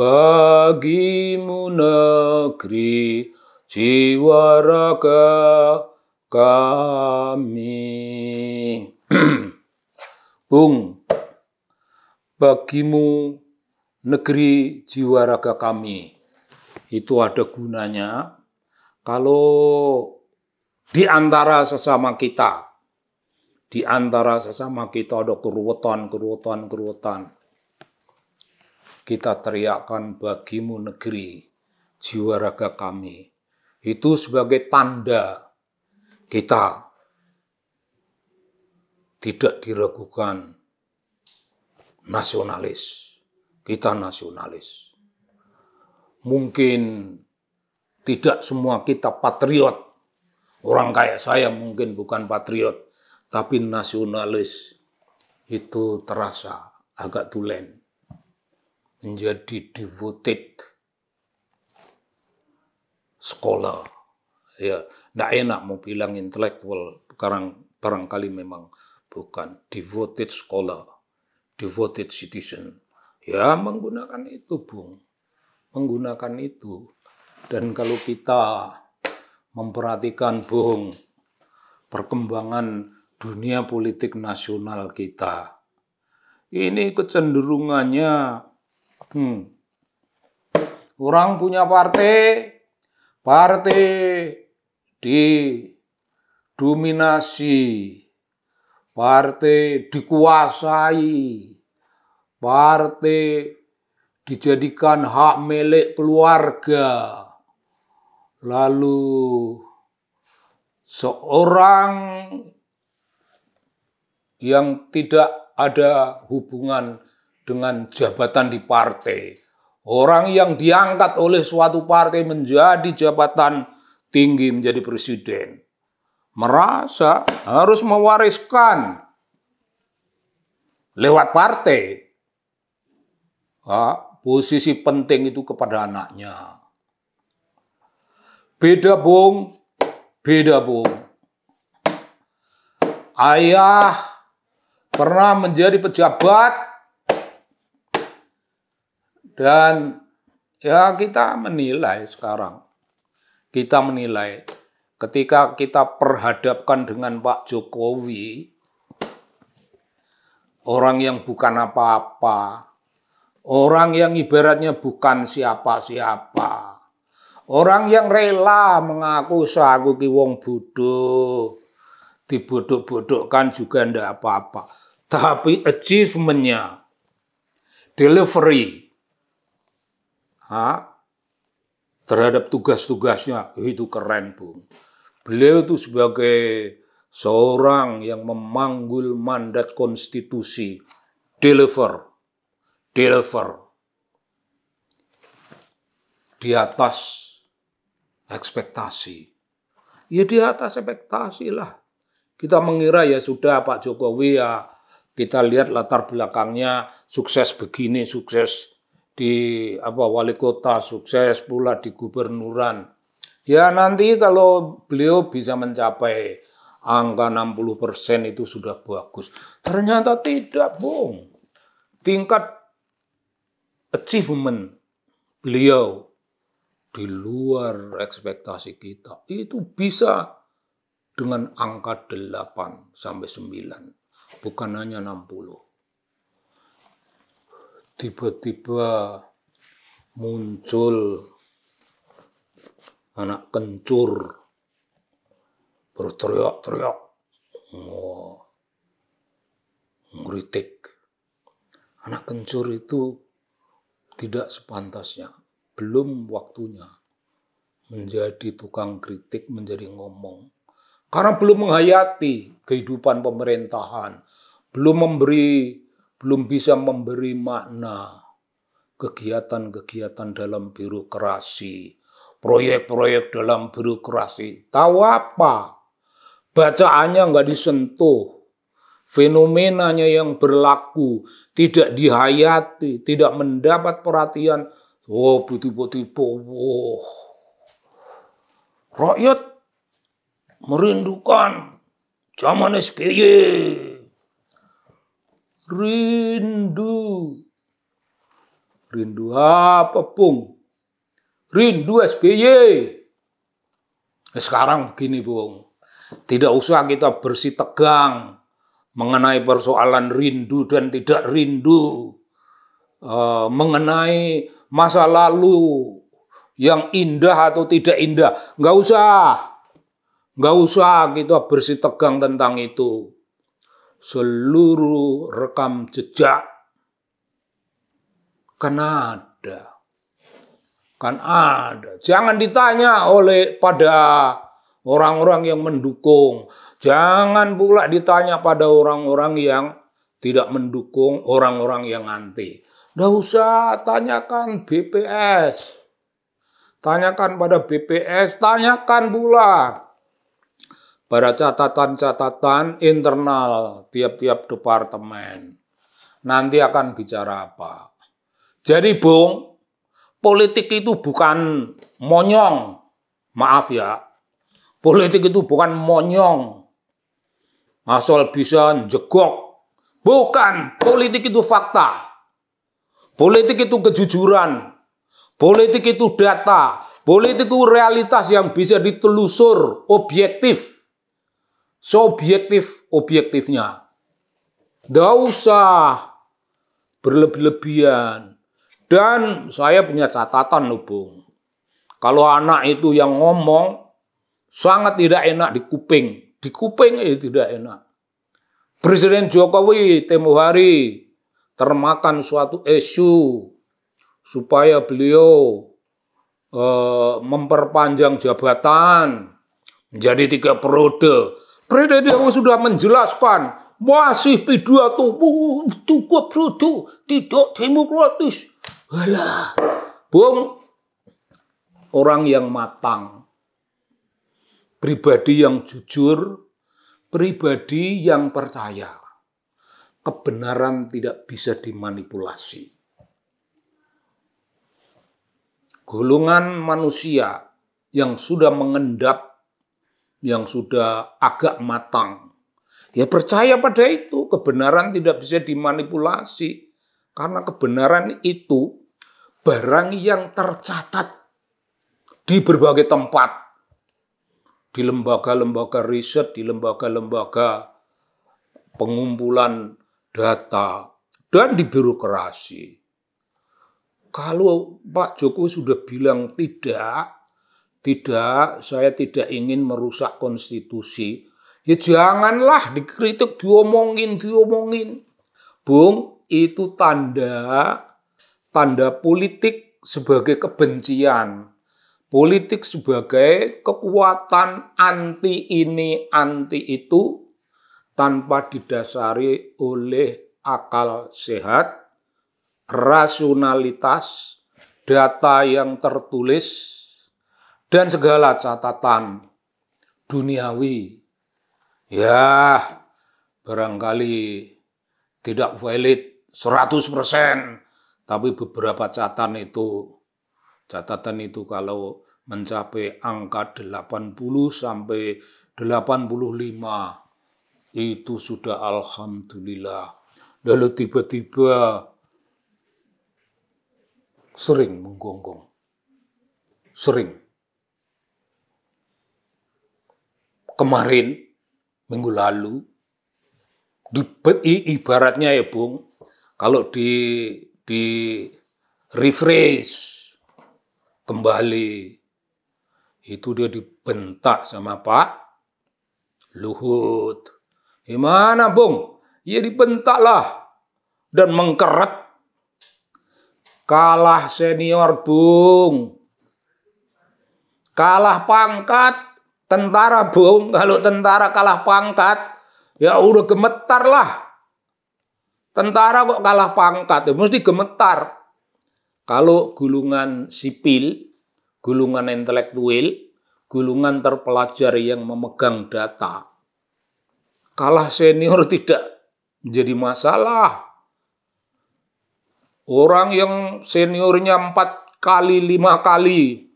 bagimu negeri jiwa raga kami. Bung, bagimu negeri jiwa raga kami. Itu ada gunanya kalau di antara sesama kita, di antara sesama kita ada keruwetan, keruwetan, keruwetan kita teriakkan bagimu negeri, jiwa raga kami. Itu sebagai tanda kita tidak diragukan nasionalis. Kita nasionalis. Mungkin tidak semua kita patriot. Orang kayak saya mungkin bukan patriot, tapi nasionalis itu terasa agak tulen menjadi devoted scholar. Ya, tidak enak mau bilang intelektual, sekarang barangkali memang bukan devoted scholar, devoted citizen. Ya, menggunakan itu, Bung. Menggunakan itu. Dan kalau kita memperhatikan, Bung, perkembangan dunia politik nasional kita, ini kecenderungannya Hmm. Orang punya partai, partai didominasi, partai dikuasai, partai dijadikan hak milik keluarga. Lalu seorang yang tidak ada hubungan dengan jabatan di partai. Orang yang diangkat oleh suatu partai menjadi jabatan tinggi menjadi presiden merasa harus mewariskan lewat partai posisi penting itu kepada anaknya. Beda bung, beda bung. Ayah pernah menjadi pejabat dan ya kita menilai sekarang. Kita menilai ketika kita perhadapkan dengan Pak Jokowi, orang yang bukan apa-apa, orang yang ibaratnya bukan siapa-siapa, orang yang rela mengaku saku ki wong bodoh, dibodoh-bodohkan juga ndak apa-apa. Tapi achievementnya, delivery, ha, terhadap tugas-tugasnya eh, itu keren bung. Beliau itu sebagai seorang yang memanggul mandat konstitusi, deliver, deliver di atas ekspektasi. Ya di atas ekspektasi lah. Kita mengira ya sudah Pak Jokowi ya kita lihat latar belakangnya sukses begini, sukses di apa wali kota sukses pula di gubernuran. Ya nanti kalau beliau bisa mencapai angka 60% persen itu sudah bagus. Ternyata tidak, Bung. Tingkat achievement beliau di luar ekspektasi kita itu bisa dengan angka 8 sampai 9, bukan hanya 60 tiba-tiba muncul anak kencur berteriak-teriak ngeritik anak kencur itu tidak sepantasnya belum waktunya menjadi tukang kritik menjadi ngomong karena belum menghayati kehidupan pemerintahan belum memberi belum bisa memberi makna kegiatan-kegiatan dalam birokrasi, proyek-proyek dalam birokrasi. Tahu apa? Bacaannya nggak disentuh. Fenomenanya yang berlaku tidak dihayati, tidak mendapat perhatian. Oh, putih-putih, oh. Rakyat merindukan zaman SBY rindu. Rindu apa Bung? Rindu SBY. Eh, sekarang begini bung, tidak usah kita bersih tegang mengenai persoalan rindu dan tidak rindu, uh, mengenai masa lalu yang indah atau tidak indah, nggak usah, nggak usah kita bersih tegang tentang itu seluruh rekam jejak. Kan ada. Kan ada. Jangan ditanya oleh pada orang-orang yang mendukung. Jangan pula ditanya pada orang-orang yang tidak mendukung orang-orang yang anti. Tidak usah tanyakan BPS. Tanyakan pada BPS, tanyakan pula pada catatan-catatan internal tiap-tiap departemen. Nanti akan bicara apa. Jadi Bung, politik itu bukan monyong. Maaf ya. Politik itu bukan monyong. Asal bisa jegok. Bukan, politik itu fakta. Politik itu kejujuran. Politik itu data. Politik itu realitas yang bisa ditelusur objektif seobjektif objektifnya. Tidak usah berlebih-lebihan. Dan saya punya catatan loh Bung. Kalau anak itu yang ngomong, sangat tidak enak di kuping. Di kuping itu ya tidak enak. Presiden Jokowi tempo hari termakan suatu isu supaya beliau e, memperpanjang jabatan menjadi tiga periode Presiden sudah menjelaskan masih pidato cukup sudah tidak demokratis. Alah, Bung, orang yang matang, pribadi yang jujur, pribadi yang percaya. Kebenaran tidak bisa dimanipulasi. Golongan manusia yang sudah mengendap yang sudah agak matang. Ya percaya pada itu, kebenaran tidak bisa dimanipulasi. Karena kebenaran itu barang yang tercatat di berbagai tempat. Di lembaga-lembaga riset, di lembaga-lembaga pengumpulan data, dan di birokrasi. Kalau Pak Jokowi sudah bilang tidak, tidak, saya tidak ingin merusak konstitusi. Ya janganlah dikritik, diomongin, diomongin. Bung, itu tanda tanda politik sebagai kebencian. Politik sebagai kekuatan anti ini, anti itu tanpa didasari oleh akal sehat, rasionalitas, data yang tertulis, dan segala catatan duniawi. Ya, barangkali tidak valid 100%, tapi beberapa catatan itu catatan itu kalau mencapai angka 80 sampai 85 itu sudah alhamdulillah. Lalu tiba-tiba sering menggonggong. Sering kemarin, minggu lalu, di, ibaratnya ya Bung, kalau di, di refresh kembali, itu dia dibentak sama Pak Luhut. Gimana Bung? Ya dibentaklah dan mengkeret. Kalah senior Bung. Kalah pangkat Tentara bohong kalau tentara kalah pangkat, ya udah gemetar lah. Tentara kok kalah pangkat, ya mesti gemetar. Kalau gulungan sipil, gulungan intelektual, gulungan terpelajar yang memegang data, kalah senior tidak menjadi masalah. Orang yang seniornya empat kali, lima kali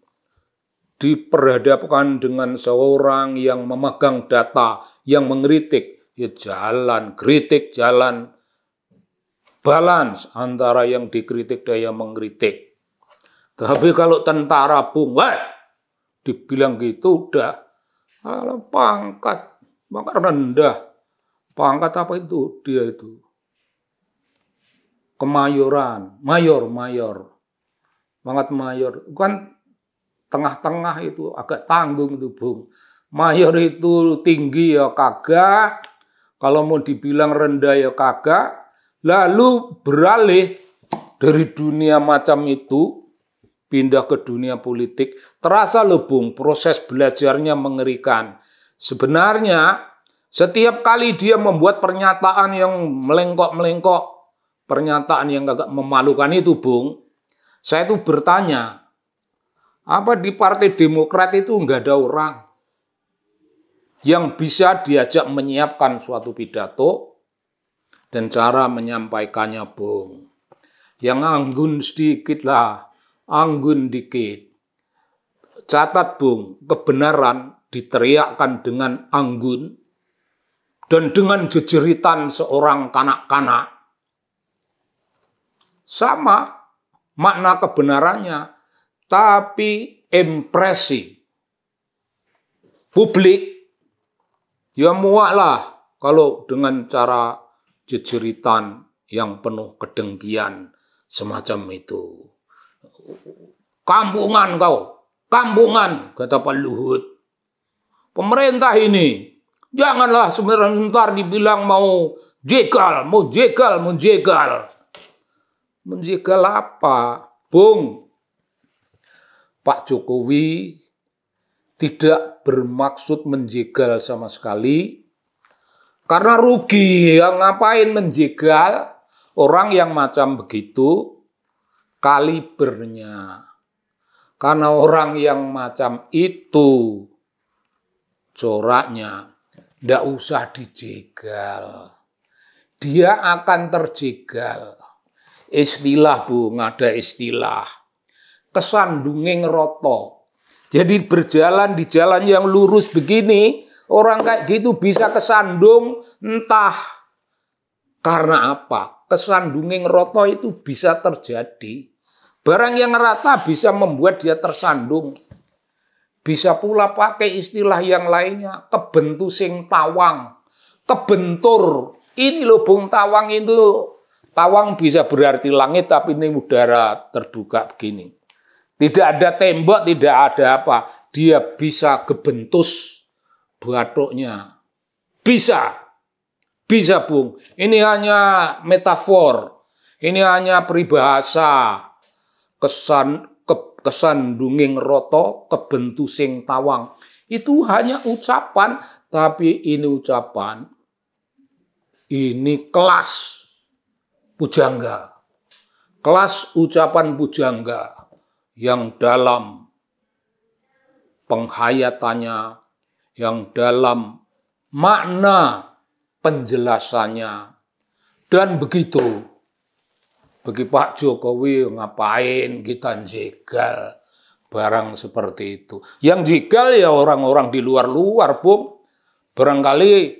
diperhadapkan dengan seorang yang memegang data, yang mengkritik, ya jalan, kritik jalan, balance antara yang dikritik dan yang mengkritik. Tapi kalau tentara bung, wah, dibilang gitu udah, kalau pangkat, maka rendah, pangkat apa itu dia itu? Kemayoran, mayor, mayor, pangkat mayor, kan tengah-tengah itu agak tanggung itu Bung. Mayor itu tinggi ya kagak, kalau mau dibilang rendah ya kagak. Lalu beralih dari dunia macam itu pindah ke dunia politik. Terasa lebung, proses belajarnya mengerikan. Sebenarnya setiap kali dia membuat pernyataan yang melengkok-melengkok, pernyataan yang agak memalukan itu Bung, saya itu bertanya, apa di Partai Demokrat itu nggak ada orang yang bisa diajak menyiapkan suatu pidato dan cara menyampaikannya, Bung. Yang anggun sedikit lah, anggun dikit. Catat, Bung, kebenaran diteriakkan dengan anggun dan dengan jejeritan seorang kanak-kanak. Sama makna kebenarannya tapi impresi publik ya muaklah kalau dengan cara jejeritan yang penuh kedengkian semacam itu. Kampungan kau, kampungan kata Pak Luhut. Pemerintah ini janganlah sebentar sebentar dibilang mau jegal, mau jegal, mau jegal. Menjegal apa? Bung, Pak Jokowi tidak bermaksud menjegal sama sekali. Karena rugi, yang ngapain menjegal orang yang macam begitu kalibernya. Karena orang yang macam itu coraknya tidak usah dijegal. Dia akan terjegal. Istilah, Bu, ada istilah kesandunging roto. Jadi berjalan di jalan yang lurus begini, orang kayak gitu bisa kesandung entah karena apa. Kesandunging roto itu bisa terjadi. Barang yang rata bisa membuat dia tersandung. Bisa pula pakai istilah yang lainnya, kebentu sing tawang, kebentur. Ini loh bung tawang itu, tawang bisa berarti langit tapi ini udara terbuka begini. Tidak ada tembok, tidak ada apa. Dia bisa gebentus batuknya. Bisa. Bisa, Bung. Ini hanya metafor. Ini hanya peribahasa. Kesan ke, kesan dunging roto, kebentusing tawang. Itu hanya ucapan, tapi ini ucapan. Ini kelas pujangga. Kelas ucapan pujangga yang dalam penghayatannya, yang dalam makna penjelasannya. Dan begitu, bagi Pak Jokowi ngapain kita jegal barang seperti itu. Yang jegal ya orang-orang di luar-luar, Bung. Barangkali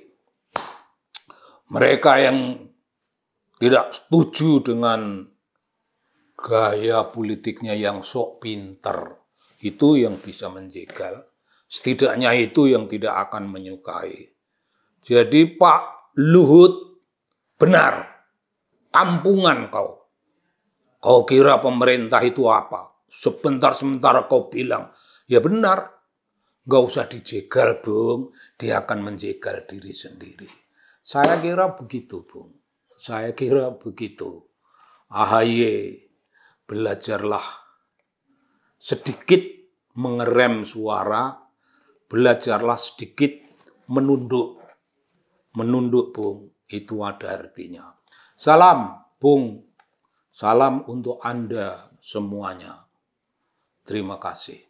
mereka yang tidak setuju dengan gaya politiknya yang sok pinter. Itu yang bisa menjegal. Setidaknya itu yang tidak akan menyukai. Jadi Pak Luhut benar. Kampungan kau. Kau kira pemerintah itu apa? Sebentar-sebentar kau bilang, ya benar. Gak usah dijegal, Bung. Dia akan menjegal diri sendiri. Saya kira begitu, Bung. Saya kira begitu. ahaye belajarlah sedikit mengerem suara, belajarlah sedikit menunduk. Menunduk, Bung, itu ada artinya. Salam, Bung. Salam untuk Anda semuanya. Terima kasih.